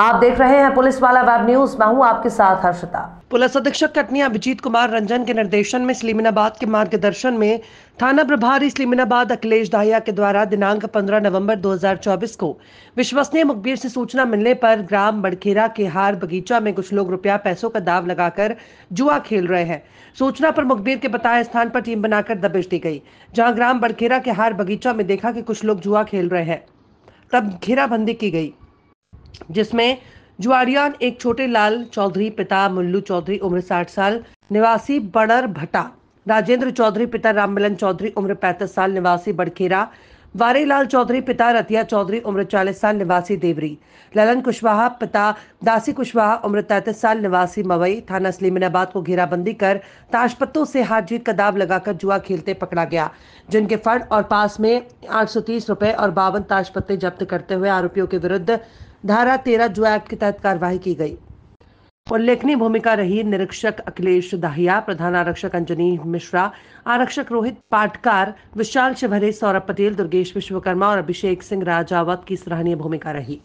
आप देख रहे हैं पुलिस वाला वेब न्यूज मैं हूं आपके साथ हर्षिता पुलिस अधीक्षक कटनी अभिजीत कुमार रंजन के निर्देशन में स्लीमिनाबाद के मार्गदर्शन में थाना प्रभारी स्लीमिनाबाद अखिलेश दाहिया के द्वारा दिनांक 15 नवंबर 2024 को विश्वसनीय मुखबिर से सूचना मिलने पर ग्राम बड़खेरा के हार बगीचा में कुछ लोग रुपया पैसों का दाव लगाकर जुआ खेल रहे हैं सूचना पर मुखबिर के बताए स्थान पर टीम बनाकर दबिश दी गई जहाँ ग्राम बड़खेरा के हार बगीचा में देखा की कुछ लोग जुआ खेल रहे हैं तब घेराबंदी की गई जिसमें जुआरियान एक छोटे लाल चौधरी पिता मुल्लू चौधरी उम्र साठ साल निवासी बड़र भट्टा राजेंद्र चौधरी पिता राममिलन चौधरी उम्र पैंतीस साल निवासी बड़खेरा लाल चौधरी पिता रतिया चौधरी उम्र चालीस साल निवासी देवरी ललन कुशवाहा पिता दासी कुशवाहा उम्र 33 साल निवासी मवई थाना सलीमिनाबाद को घेराबंदी कर पत्तों से हाथ जीत का दाव लगाकर जुआ खेलते पकड़ा गया जिनके फंड और पास में आठ सौ तीस रुपए और बावन पत्ते जब्त करते हुए आरोपियों के विरुद्ध धारा तेरह जो एक्ट के तहत कार्रवाई की गई उल्लेखनीय भूमिका रही निरीक्षक अखिलेश दाहिया प्रधान आरक्षक अंजनी मिश्रा आरक्षक रोहित पाटकार विशाल शिवरे सौरभ पटेल दुर्गेश विश्वकर्मा और अभिषेक सिंह राजावत की सराहनीय भूमिका रही